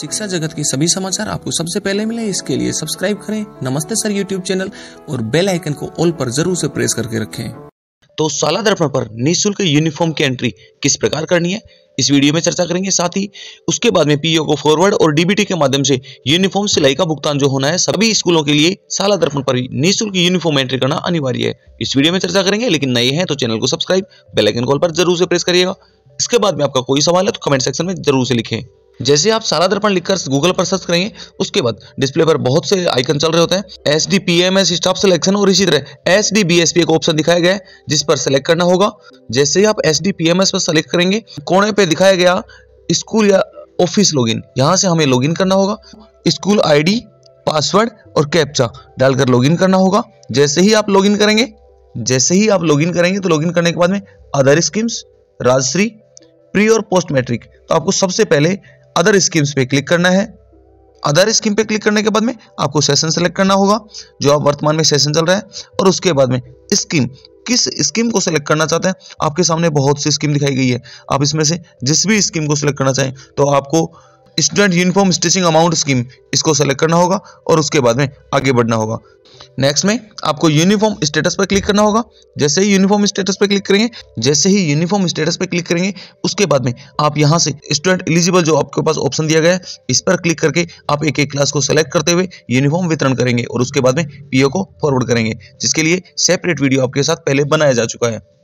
शिक्षा जगत के सभी समाचार आपको सबसे पहले मिले इसके लिए सब्सक्राइब करें नमस्ते सर यूट्यूब चैनल और बेल आइकन को ऑल पर जरूर से प्रेस करके रखें तो शाला दर्पण पर निःशुल्क यूनिफॉर्म की एंट्री किस प्रकार करनी है इस वीडियो में चर्चा करेंगे साथ ही उसके बाद में पीओ को फॉरवर्ड और डीबीटी के माध्यम से यूनिफॉर्म सिलाई का भुगतान जो होना है सभी स्कूलों के लिए शाला दर्पण पर निःशुल्क यूनिफॉर्म एंट्री करना अनिवार्य है इस वीडियो में चर्चा करेंगे लेकिन नए हैं तो चैनल को सब्सक्राइब बेलाइकन कॉल पर जरूर से प्रेस करिएगा इसके बाद में आपका कोई सवाल है तो कमेंट सेक्शन में जरूर से लिखें जैसे आप सारा दर्पण लिखकर गूगल पर सर्च करेंगे उसके बाद डिस्प्ले पर बहुत से आइकन चल रहे होते हैं S D P M S staff selection और इसी तरह S D B S P एक ऑप्शन दिखाया गया है जिस पर सेलेक्ट करना होगा जैसे ही आप S D P M S पर सेलेक्ट करेंगे कोने पे दिखाया गया स्कूल या ऑफिस लॉगिन यहाँ से हमें लॉगिन करना होगा स्कूल आईडी पासवर्ड और कैप्चा डालकर लॉगिन करना होगा जैसे ही आप लॉगिन करेंगे जैसे ही आप लॉगिन करेंगे तो लॉगिन करने के बाद में अदर स्कीम्स राजश्री प्री और पोस्ट मैट्रिक तो आपको सबसे पहले अदर स्कीम्स पे क्लिक करना है अदर स्कीम पे क्लिक करने के बाद में आपको सेशन सेलेक्ट करना होगा जो आप वर्तमान में सेशन चल रहा है और उसके बाद में स्कीम किस स्कीम को सिलेक्ट करना चाहते हैं आपके सामने बहुत सी स्कीम दिखाई गई है आप इसमें से जिस भी स्कीम को सिलेक्ट करना चाहें तो आपको student uniform stitching amount scheme इसको सेलेक्ट करना होगा और उसके बाद में आगे बढ़ना होगा नेक्स्ट में आपको यूनिफॉर्म स्टेटस पर क्लिक करना होगा जैसे ही यूनिफॉर्म स्टेटस पर क्लिक करेंगे जैसे ही यूनिफॉर्म स्टेटस पर क्लिक करेंगे उसके बाद में आप यहां से स्टूडेंट एलिजिबल जो आपके पास ऑप्शन दिया गया है इस पर क्लिक करके आप एक एक क्लास को सेलेक्ट करते हुए यूनिफॉर्म वितरण करेंगे और उसके बाद में पीओ को फॉरवर्ड करेंगे जिसके लिए सेपरेट वीडियो आपके साथ पहले बनाया जा चुका है